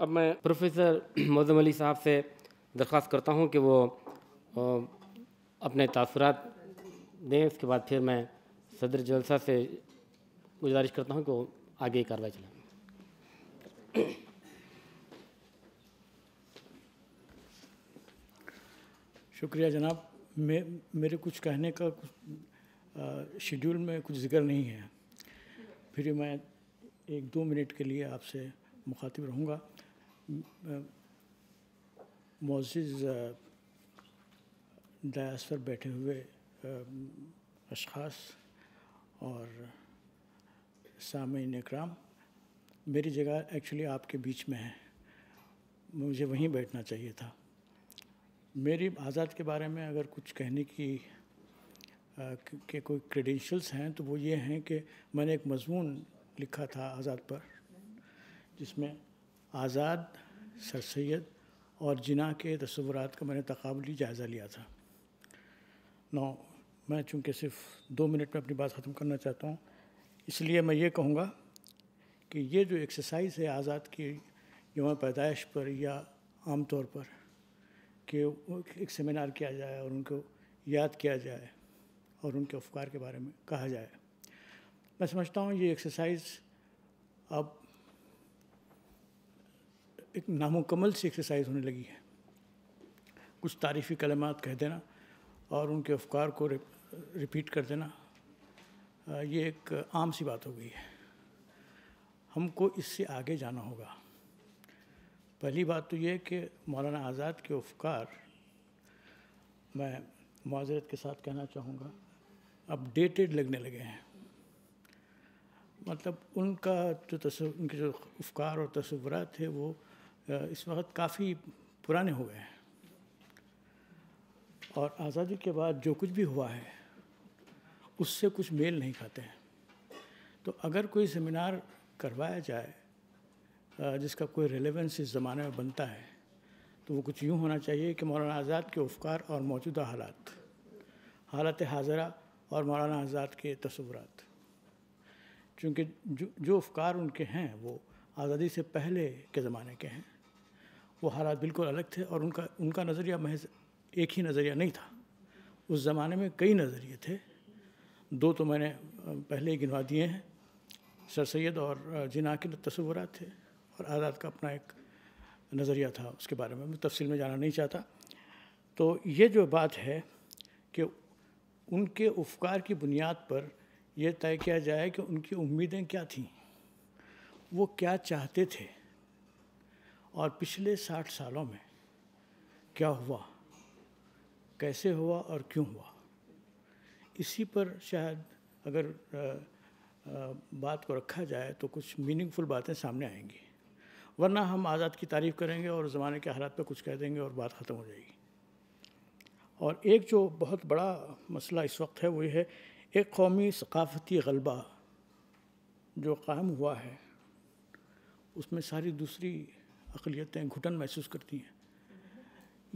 अब मैं प्रोफेसर मोजम अली साहब से दरख्वास्त करता हूँ कि वो अपने तसरत दें उसके बाद फिर मैं सदर जलसा से गुजारिश करता हूँ कि वो आगे कार्रवाई चलाएँ शुक्रिया जनाब मे मेरे कुछ कहने का कुछ शेड्यूल में कुछ जिक्र नहीं है फिर मैं एक दो मिनट के लिए आपसे मुखातिब रहूँगा मोजिज़ दयास पर बैठे हुए अशास और सामीन इक्राम मेरी जगह एक्चुअली आपके बीच में है मुझे वहीं बैठना चाहिए था मेरी आज़ाद के बारे में अगर कुछ कहने की आ, के कोई क्रेडेंशियल्स हैं तो वो ये हैं कि मैंने एक मजमून लिखा था आज़ाद पर जिसमें आज़ाद सर सैद और जिना के तस्वुरात का मैंने तकाबली जायज़ा लिया था नौ मैं चूँकि सिर्फ दो मिनट में अपनी बात ख़त्म करना चाहता हूँ इसलिए मैं ये कहूँगा कि ये जो एक्सरसाइज है आज़ाद की यौम पैदाइश पर या आम तौर पर कि एक सेमिनार किया जाए और उनको याद किया जाए और उनके अफकार के बारे में कहा जाए मैं समझता हूँ ये एक्सरसाइज अब एक नामुकमल सी एक्सरसाइज होने लगी है कुछ तारीफ़ी कलमात कह देना और उनके अफकार को रिपीट कर देना ये एक आम सी बात हो गई है हमको इससे आगे जाना होगा पहली बात तो ये कि मौलाना आज़ाद के अफकार मैं माजरत के साथ कहना चाहूँगा अपडेटेड लगने लगे हैं मतलब उनका जो तस्व उनके जो अफकार और तस्वुरा है वो इस वक्त काफ़ी पुराने हो गए हैं और आज़ादी के बाद जो कुछ भी हुआ है उससे कुछ मेल नहीं खाते हैं तो अगर कोई सेमिनार करवाया जाए जिसका कोई रिलेवेंस इस ज़माने में बनता है तो वो कुछ यूँ होना चाहिए कि मौलाना आज़ाद के उफकार और मौजूदा हालात हालत हाजरा और मौलाना आज़ाद के तस्वुरात चूँकि जो जो उफकार उनके हैं वो आज़ादी से पहले के ज़माने के हैं वो हालात बिल्कुल अलग थे और उनका उनका नज़रिया महज एक ही नज़रिया नहीं था उस ज़माने में कई नज़रिए थे दो तो मैंने पहले ही गिनवा दिए हैं सर सैद और जिना के तस्वुर थे और आज़ाद का अपना एक नज़रिया था उसके बारे में मैं तफसील में जाना नहीं चाहता तो ये जो बात है कि उनके उपकार की बुनियाद पर यह तय किया जाए कि उनकी उम्मीदें क्या थीं वो क्या चाहते थे और पिछले साठ सालों में क्या हुआ कैसे हुआ और क्यों हुआ इसी पर शायद अगर आ, आ, बात को रखा जाए तो कुछ मीनिंगफुल बातें सामने आएंगी वरना हम आज़ाद की तारीफ़ करेंगे और ज़माने के हालात पर कुछ कह देंगे और बात ख़त्म हो जाएगी और एक जो बहुत बड़ा मसला इस वक्त है वो ये है एक कौमी सकाफती गलबा जो कायम हुआ है उसमें सारी दूसरी अकलीतें घुटन महसूस करती हैं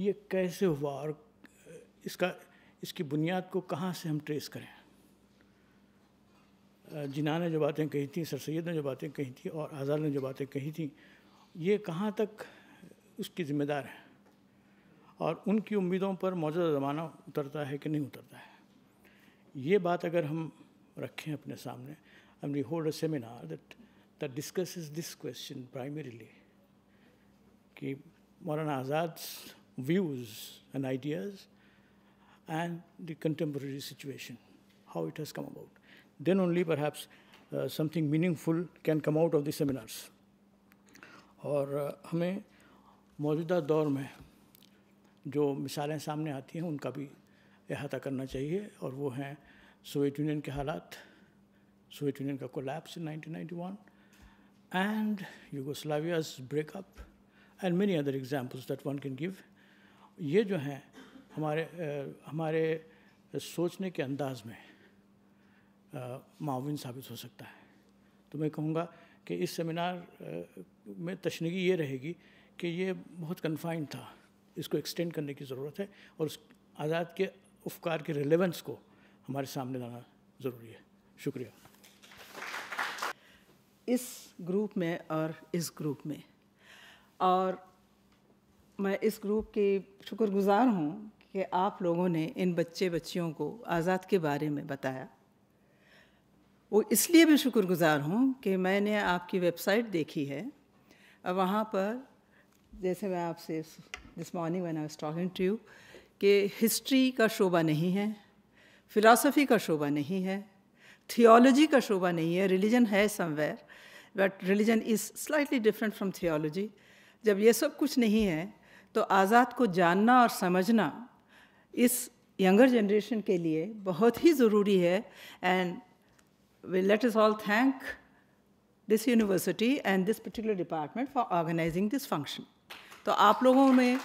ये कैसे हुआ और इसका इसकी बुनियाद को कहाँ से हम ट्रेस करें जिना ने जो बातें कही थी सर सैद ने जो बातें कही थी और आज़ाद ने जो बातें कही थी ये कहाँ तक उसकी ज़िम्मेदार है और उनकी उम्मीदों पर मौजूदा ज़माना उतरता है कि नहीं उतरता है ये बात अगर हम रखें अपने सामने um we hold a seminar that, that discuss this question primarily कि Maulana Azad views and ideas and the contemporary situation how it has come about then only perhaps something meaningful can come out of the seminars और uh, हमें मौजूदा दौर में जो मिसालें सामने आती हैं उनका भी अहाता करना चाहिए और वो हैं सोवियत यूनियन के हालात सोवियत यूनियन का collapse in one and Yugoslavia breakup and many other examples that one can give ये जो हैं हमारे आ, हमारे सोचने के अंदाज में माविन साबित हो सकता है तो मैं कहूँगा कि इस सेमिनार में तशनगी ये रहेगी कि ये बहुत कन्फाइंड था इसको एक्सटेंड करने की ज़रूरत है और उस आज़ाद के उफकार के रिलेवेंस को हमारे सामने लाना ज़रूरी है शुक्रिया इस ग्रुप में और इस ग्रुप में और मैं इस ग्रुप के शुक्रगुजार हूँ कि आप लोगों ने इन बच्चे बच्चियों को आज़ाद के बारे में बताया वो इसलिए भी शुक्रगुजार हूँ कि मैंने आपकी वेबसाइट देखी है वहाँ पर जैसे मैं आपसे this morning one I was talking to you कि हिस्ट्री का शोभा नहीं है फ़िलासफ़ी का शोभा नहीं है थियोलॉजी का शोभा नहीं है रिलीजन है somewhere but religion is slightly different from theology जब ये सब कुछ नहीं है तो आज़ाद को जानना और समझना इस यंगर जनरेशन के लिए बहुत ही ज़रूरी है and let us all thank this university and this particular department for organizing this function तो आप लोगों में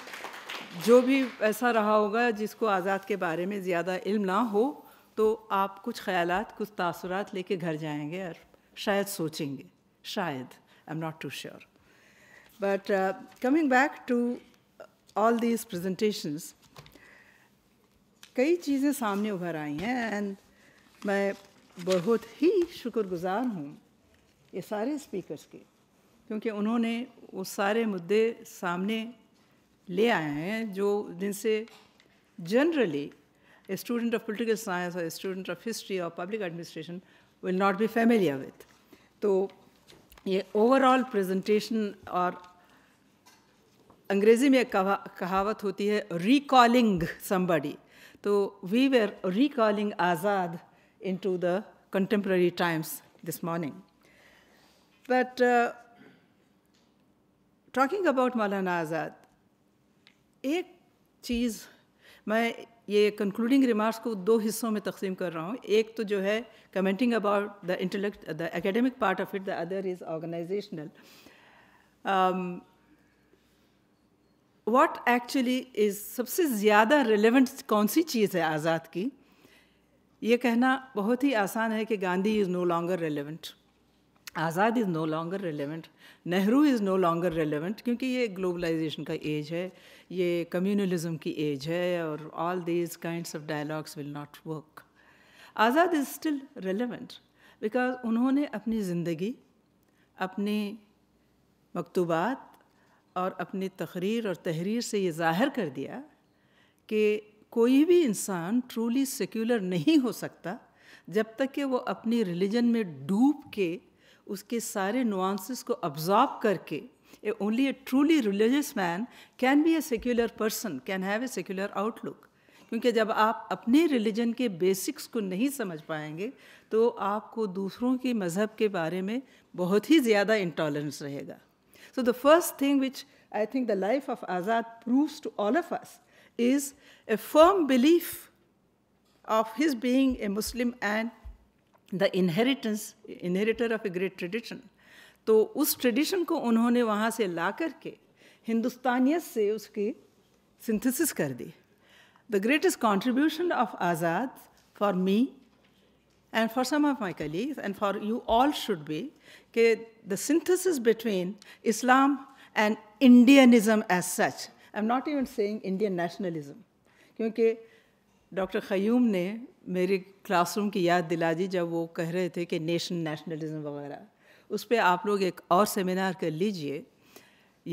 जो भी ऐसा रहा होगा जिसको आज़ाद के बारे में ज़्यादा इल्म ना हो तो आप कुछ ख्याल कुछ तासरत लेके घर जाएंगे और शायद सोचेंगे शायद I am not too sure But uh, coming back to all these presentations, कई चीज़ें सामने उभर आई हैं एंड मैं बहुत ही शुक्रगुजार हूँ ये सारे स्पीकर्स के क्योंकि उन्होंने वो सारे मुद्दे सामने ले आए हैं जो जिनसे generally student of political science और स्टूडेंट ऑफ हिस्ट्री और public administration will not be familiar with तो ये ओवरऑल प्रेजेंटेशन और अंग्रेजी में कहावत होती है रिकॉलिंग समबडी तो we were recalling Azad into the contemporary times this morning but talking about Maulana Azad एक चीज़ मैं ये कंक्लूडिंग रिमार्क्स को दो हिस्सों में तकसीम कर रहा हूँ एक तो जो है commenting about the intellect the academic part of it the other is organizational what actually is सबसे ज़्यादा रिलेवेंट कौन सी चीज़ है आज़ाद की ये कहना बहुत ही आसान है कि Gandhi is no longer relevant Azad is no longer relevant Nehru is no longer relevant क्योंकि ये ग्लोबलाइजेशन का एज है ये कम्युनलिज्म की एज है और all these kind of dialogues will not work Azad is still relevant because उन्होंने अपनी ज़िंदगी अपने मकतूबात और अपनी तकरीर और तहरीर से ये जाहिर कर दिया कि कोई भी इंसान ट्रूली सेक्युलर नहीं हो सकता जब तक कि वो अपनी रिलीजन में डूब के उसके सारे नुआंसेस को ऑब्जॉर्व करके a only a truly religious man can be a secular person can have a secular outlook क्योंकि जब आप अपने रिलीजन के बेसिक्स को नहीं समझ पाएंगे तो आपको दूसरों के मज़हब के बारे में बहुत ही ज़्यादा इंटॉलरेंस रहेगा so the first thing which I think the life of Azad proves to all of us is a firm belief of his being a Muslim and the inheritance inheritor of a great tradition तो उस tradition को उन्होंने वहाँ से ला करके हिंदुस्तानियत से उसकी synthesis कर दी the greatest contribution of Azad for me and for some of my colleagues and for you all should be के the synthesis between Islam and Indianism as such I am not even saying Indian nationalism क्योंकि doctor Qayyum ने मेरे classroom की याद दिला दी जब वो कह रहे थे कि नेशन नेशनलिज्म वगैरह उस पर आप लोग एक और सेमिनार कर लीजिए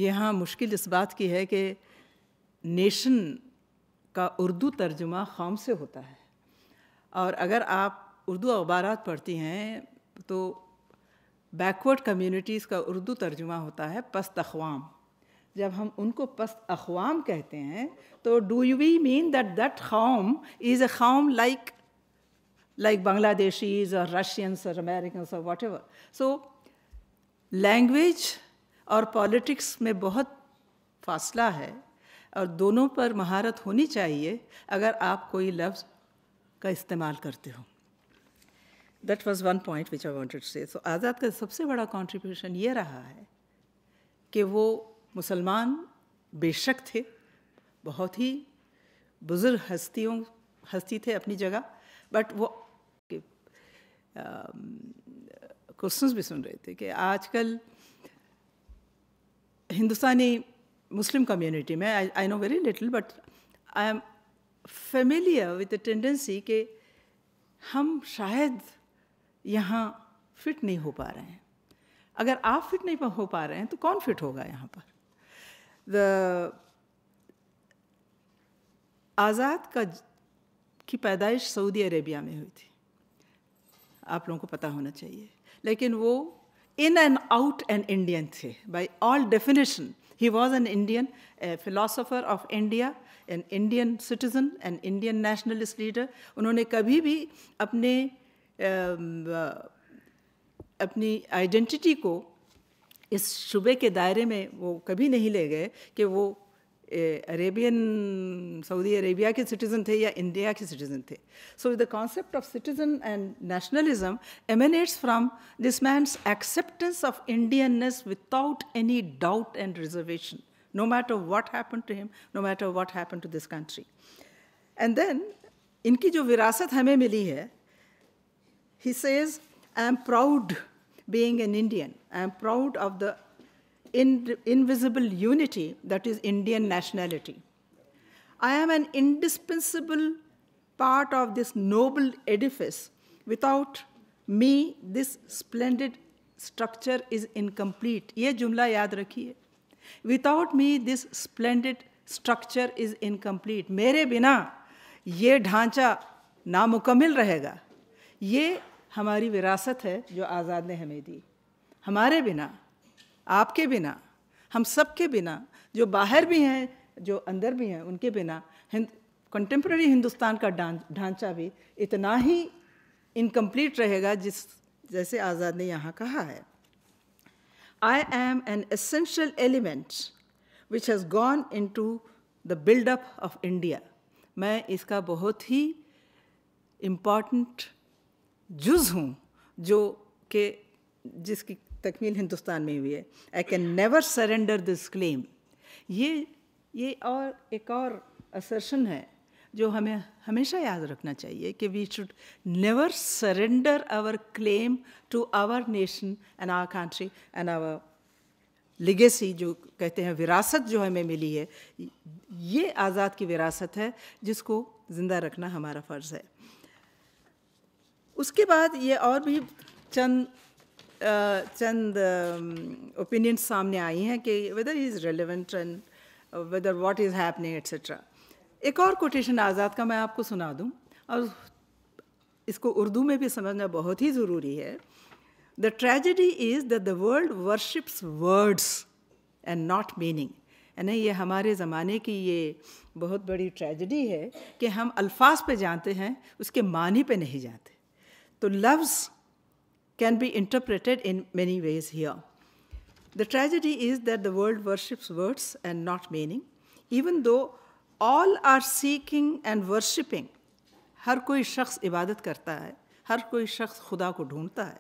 यहाँ मुश्किल इस बात की है कि नेशन का उर्दू तर्जुमा खाम से होता है और अगर आप उर्दू अखबार पढ़ती हैं तो बैकवर्ड कम्युनिटीज़ का उर्दू तर्जुमा होता है पस्त अखवाम जब हम उनको पस्त अखवाम कहते हैं तो do you we mean that that कौम इज़ अ खाम like like Bangladeshis or Russians or Americans or whatever. So language और पॉलिटिक्स में बहुत फासला है और दोनों पर महारत होनी चाहिए अगर आप कोई लफ्ज़ का इस्तेमाल करते हो that was one point which I wanted say so आज़ाद का सबसे बड़ा कॉन्ट्रीब्यूशन ये रहा है कि वो मुसलमान बेशक थे बहुत ही बुज़ुर्ग हस्तियों हस्ती थे अपनी जगह बट वो क्वेश्चंस भी सुन रहे थे कि आजकल हिंदुस्तानी मुस्लिम कम्युनिटी में I know very little but I am familiar with the tendency कि हम शायद यहाँ फिट नहीं हो पा रहे हैं अगर आप फिट नहीं हो पा रहे हैं तो कौन फिट होगा यहाँ पर द आज़ाद का की पैदाइश सऊदी अरेबिया में हुई थी आप लोगों को पता होना चाहिए लेकिन वो in and out an Indian थे by all definition he was an Indian a philosopher of India an Indian citizen an Indian nationalist leader उन्होंने कभी भी अपने अपनी आइडेंटिटी को इस शुबे के दायरे में वो कभी नहीं ले गए कि वो अरेबियन सऊदी अरेबिया के सिटीज़न थे या इंडिया के सिटीज़न थे so the concept of citizen and nationalism emanates from this man's acceptance of Indianness without any doubt and reservation no matter what happen to him no matter what happen to this country and then इनकी जो विरासत हमें मिली है he says I am proud being an Indian I am proud of the in, invisible unity that is Indian nationality. I am an indispensable part of this noble edifice. Without me, this splendid structure is incomplete. Ye jumla yaad rakhiye. Without me, this splendid structure is incomplete. Mere bina ye dhancha नामुकम्मल रहेगा ये हमारी विरासत है जो आज़ाद ने हमें दी हमारे बिना आपके बिना हम सबके बिना जो बाहर भी हैं जो अंदर भी हैं उनके बिना हिंद कंटेम्प्रेरी हिंदुस्तान का ढांचा भी इतना ही इनकम्प्लीट रहेगा जिस जैसे आज़ाद ने यहाँ कहा है I am an essential element which has gone into the buildup of India मैं इसका बहुत ही इम्पॉर्टेंट जुज हूँ जो के जिसकी तकमील हिंदुस्तान में हुई है I can never surrender this claim ये ये और एक और असर्शन है जो हमें हमेशा याद रखना चाहिए कि we should never surrender our claim to our nation and our country and our legacy जो कहते हैं विरासत जो हमें मिली है ये आज़ाद की विरासत है जिसको ज़िंदा रखना हमारा फ़र्ज़ है उसके बाद ये और भी चंद चंद ओपिनियंस सामने आई हैं कि whether is relevant and whether what is happening etcetera एक और कोटेशन आज़ाद का मैं आपको सुना दूं और इसको उर्दू में भी समझना बहुत ही ज़रूरी है the tragedy is that the world worships words and not meaning है ना ये हमारे ज़माने की ये बहुत बड़ी ट्रेजिडी है कि हम अल्फाज पे जानते हैं उसके मानी पे नहीं जानते तो लफ्ज़ can be interpreted in many ways here. The tragedy is that the world worships words and not meaning, even though all are seeking and worshipping. Har koi shakhs ibadat karta hai, har koi shakhs khuda ko ढूंढता hai.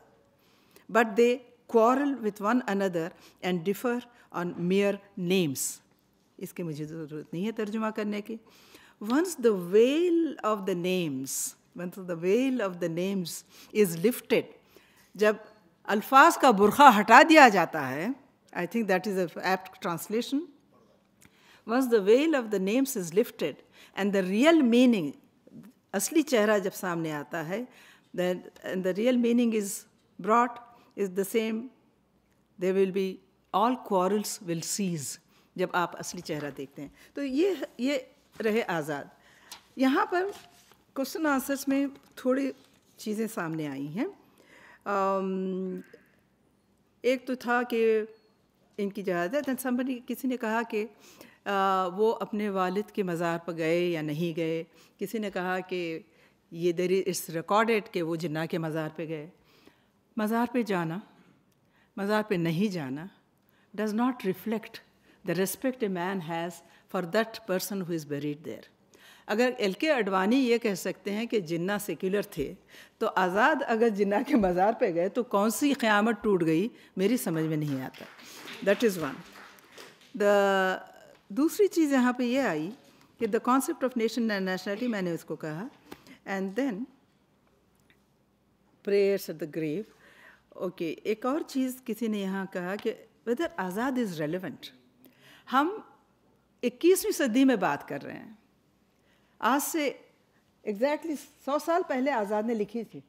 But they quarrel with one another and differ on mere names. Iske mujhe zarurat nahi hai tarjuma karne ki. Once the veil of the names, once the veil of the names is lifted, जब अल्फाज का बुरखा हटा दिया जाता है I think that is apt translation once the veil of the names is lifted and the real meaning असली चेहरा जब सामने आता है the real meaning is broad is the same they will be all quarrels will cease जब आप असली चेहरा देखते हैं तो ये ये रहे आज़ाद यहाँ पर क्वेश्चन आंसर्स में थोड़ी चीज़ें सामने आई हैं Um, एक तो था कि इनकी जहाज़त एंड किसी ने कहा कि आ, uh, वो अपने वालिद के मज़ार पर गए या नहीं गए किसी ने कहा कि ये देर इट्स रिकॉर्डेड कि वो जिन्ना के मज़ार पर गए मज़ार पर जाना मज़ार पर नहीं जाना does not reflect the respect a man has for that person who is buried there अगर एल के अडवानी ये कह सकते हैं कि जिन्ना सेक्युलर थे तो आज़ाद अगर जिन्ना के मज़ार पे गए तो कौन सी क़्यामत टूट गई मेरी समझ में नहीं आता दैट इज़ वन द दूसरी चीज़ यहाँ पे ये आई कि the concept of nation and nationality मैंने उसको कहा and then prayers at the grave okay एक और चीज़ किसी ने यहाँ कहा कि वेदर आज़ाद इज़ रेलिवेंट हम 21वीं सदी में बात कर रहे हैं आज से एग्जैक्टली सौ साल पहले आज़ाद ने लिखी थी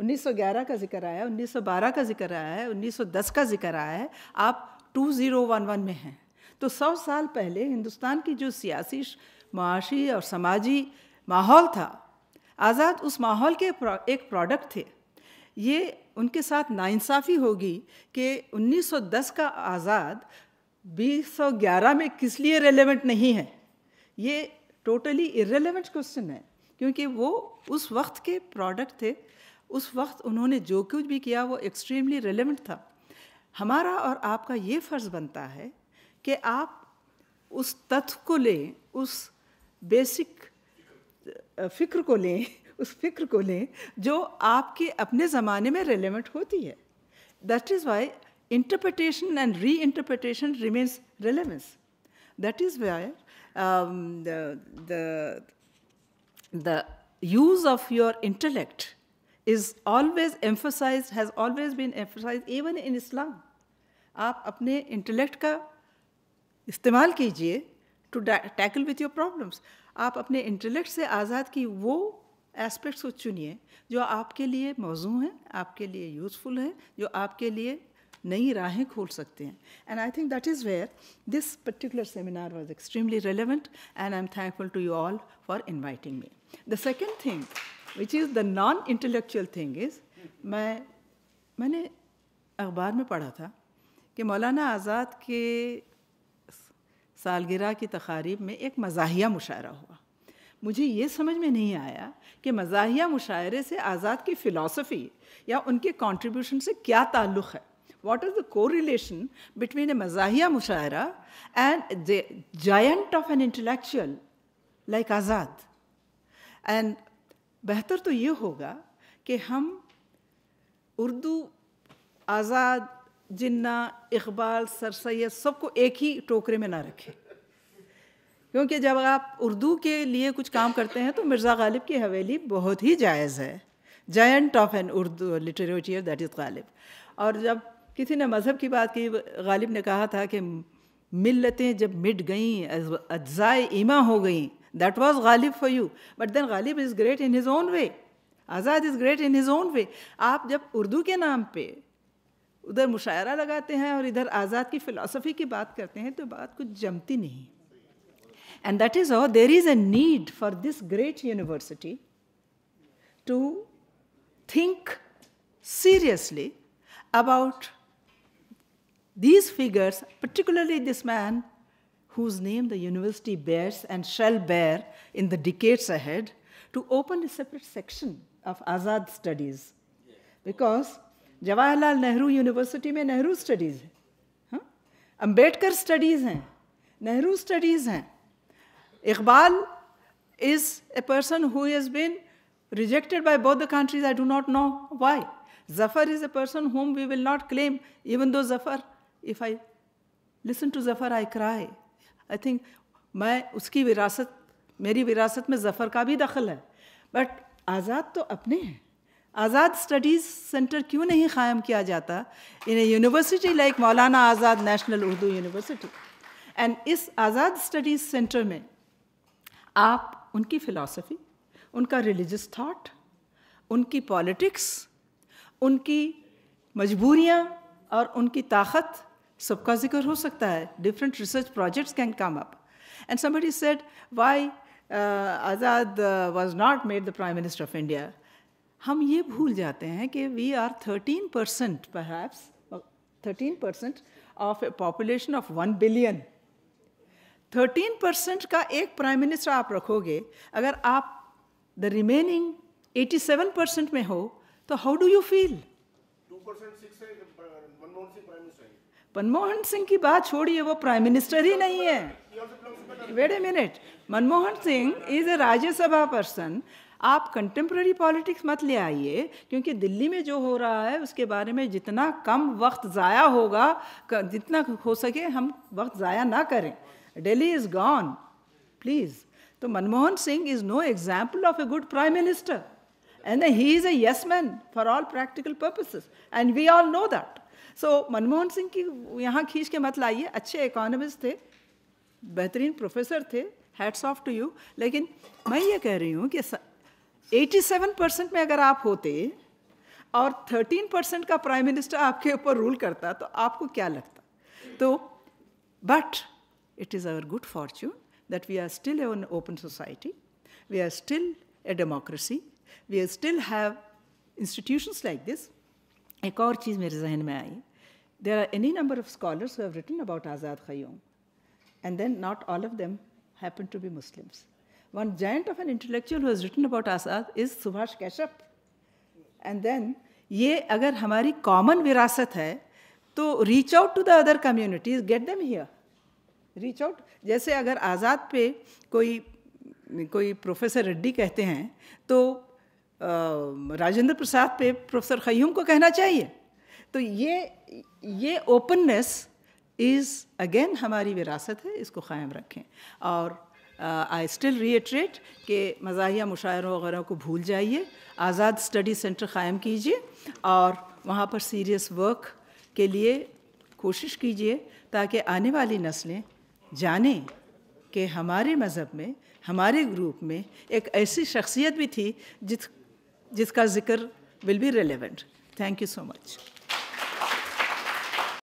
1911 का जिक्र आया है 1912 का जिक्र आया है 1910 का जिक्र आया है आप 2011 में हैं तो सौ साल पहले हिंदुस्तान की जो सियासी माशी और समाजी माहौल था आज़ाद उस माहौल के एक प्रोडक्ट थे ये उनके साथ नाइंसाफ़ी होगी कि 1910 का आज़ाद 2011 में किस लिए रेलेवेंट नहीं है ये टोटली इरेलीवेंट क्वेश्चन है क्योंकि वो उस वक्त के प्रोडक्ट थे उस वक्त उन्होंने जो कुछ भी किया वो एक्सट्रीमली रेलिवेंट था हमारा और आपका ये फ़र्ज़ बनता है कि आप उस तथ्य को लें उस बेसिक फ़िक्र को लें उस फिक्र को लें जो आपके अपने ज़माने में रेलिवेंट होती है that is why interpretation and reinterpretation remains relevance that is why um, the, the, the use of your intellect is always emphasized, has always been emphasized even in Islam. आप अपने intellect का इस्तेमाल कीजिए to tackle with your problems आप अपने intellect से आज़ाद की वो एस्पेक्ट्स को चुनिए जो आपके लिए मौजू हैं आपके लिए यूज़फुल हैं जो आपके लिए नई राहें खोल सकते हैं and I think that is where this particular seminar was extremely relevant and I am thankful to you all for inviting me the second thing which is the non intellectual thing is मैं मैंने अखबार में पढ़ा था कि मौलाना आज़ाद के सालगिरह की तकारीब में एक मजाहिया मुशायरा हुआ मुझे ये समझ में नहीं आया कि मजाहिया मुशायरे से आज़ाद की फ़िलासफ़ी या उनके कॉन्ट्रीब्यूशन से क्या ताल्लुक़ है what is the correlation between a mazahia mushaira and the giant of an intellectual like Azad and बेहतर तो ये होगा कि हम उर्दू आज़ाद जिन्ना इकबाल सर सैद सबको एक ही टोकरे में ना रखें क्योंकि जब आप उर्दू के लिए कुछ काम करते हैं तो मिर्ज़ा गालिब की हवेली बहुत ही जायज़ है giant of an Urdu literature that is Ghalib और जब किसी ने मज़हब की बात की गालिब ने कहा था कि मिलतें जब मिट गईं अज्जाए ईमा हो गईं that was Ghalib for you but then Ghalib is great in his own way Azad is great in his own way आप जब उर्दू के नाम पे उधर मुशायरा लगाते हैं और इधर आज़ाद की फ़िलासफ़ी की बात करते हैं तो बात कुछ जमती नहीं and that is all there is a need for this great university to think seriously about These figures, particularly this man, whose name the university bears and shall bear in the decades ahead, to open a separate section of Azad studies. Because Jawaharlal Nehru University में Nehru Studies, है हाँ studies studies हैं Nehru studies हैं Iqbal is a person rejected by both the countries. I do not know why. Zafar is a person whom we will not claim, even though Zafar if I listen to Zafar I cry I think मैं उसकी विरासत मेरी विरासत में ज़फ़र का भी दखल है बट आज़ाद तो अपने हैं आज़ाद स्टडीज़ सेंटर क्यों नहीं क़ायम किया जाता इन ए university like Maulana Azad national Urdu university and इस आज़ाद स्टडीज़ सेंटर में आप उनकी फ़िलासफ़ी उनका रिलीजस थाट उनकी पॉलिटिक्स उनकी मजबूरियाँ और उनकी ताकत सबका जिक्र हो सकता है different research projects can come up and somebody said why Azad was not made the prime minister of India हम ये भूल जाते हैं कि we are thirteen percent perhaps thirteen percent of a population of one billion thirteen percent का एक prime minister आप रखोगे अगर आप the remaining eighty seven percent में हो तो how do you feel two percent six है मनमोहन सिंह की बात छोड़िए वो प्राइम मिनिस्टर ही नहीं है wait a minute Manmohan Singh is a Rajya Sabha person आप कंटेम्प्रेरी पॉलिटिक्स मत ले आइए क्योंकि दिल्ली में जो हो रहा है उसके बारे में जितना कम वक्त ज़ाया होगा जितना हो सके हम वक्त ज़ाया ना करें दिल्ली इज़ गॉन प्लीज़ तो Manmohan Singh is no example of a good prime minister and he is a yes man for all practical purposes and we all know that so Manmohan Singh की यहाँ खींच के मत लाइए अच्छे इकोनॉमिस्ट थे बेहतरीन प्रोफेसर थे हेड्स ऑफ टू यू लेकिन मैं ये कह रही हूँ कि 87 परसेंट में अगर आप होते और 13 परसेंट का प्राइम मिनिस्टर आपके ऊपर रूल करता तो आपको क्या लगता तो but it is our good that we are still still open society we are still a democracy we are still have institutions like this एक और चीज़ मेरे जहन में I there are any number of scholars have written about Azad Qayyum and then not all of them happen to be Muslims one giant of an intellectual who has written about Assad is Subhash Kashyap. And ये अगर हमारी common विरासत है तो reach out to the other communities get them here reach out जैसे अगर आज़ाद पे कोई कोई प्रोफेसर रेड्डी कहते हैं तो राजेंद्र प्रसाद पे प्रोफेसर खयूम को कहना चाहिए तो ये ये ओपननेस इज़ अगेन हमारी विरासत है इसको क़ायम रखें और आई स्टिल रिएट्रेट के मजा मुशायरों वगैरह को भूल जाइए आज़ाद स्टडी सेंटर क़ायम कीजिए और वहाँ पर सीरियस वर्क के लिए कोशिश कीजिए ताकि आने वाली नस्लें जाने कि हमारे मज़हब में हमारे ग्रुप में एक ऐसी शख्सियत भी थी जिस जिसका जिक्र will be relevant thank you so much